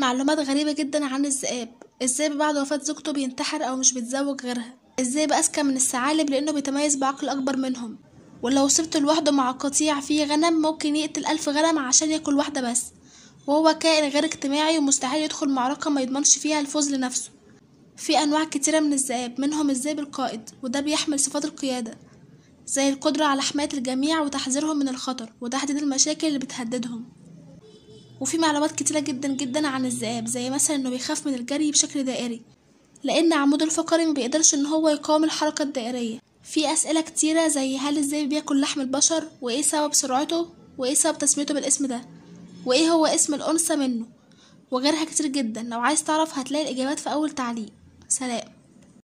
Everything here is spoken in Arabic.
معلومات غريبة جدا عن الذئاب ازاي بعد وفاة زوجته بينتحر أو مش بيتزوج غيرها الذئب أذكى من الثعالب لأنه بيتميز بعقل أكبر منهم ولو سبته لوحده مع قطيع فيه غنم ممكن يقتل ألف غنم عشان ياكل واحدة بس وهو كائن غير اجتماعي ومستحيل يدخل معركة ما يضمنش فيها الفوز لنفسه في أنواع كتيرة من الذئاب منهم الذئب القائد وده بيحمل صفات القيادة زي القدرة على حماية الجميع وتحذيرهم من الخطر وتحديد المشاكل اللي بتهددهم وفي معلومات كتيرة جدا جدا عن الذئاب زي مثلا انه بيخاف من الجري بشكل دائري لان عموده الفقري مبيقدرش ان هو يقاوم الحركة الدائرية في اسئلة كتيرة زي هل الذئب بياكل لحم البشر وايه سبب سرعته وايه سبب تسميته بالاسم ده وايه هو اسم الانثى منه وغيرها كتير جدا لو عايز تعرف هتلاقي الاجابات في اول تعليق سلام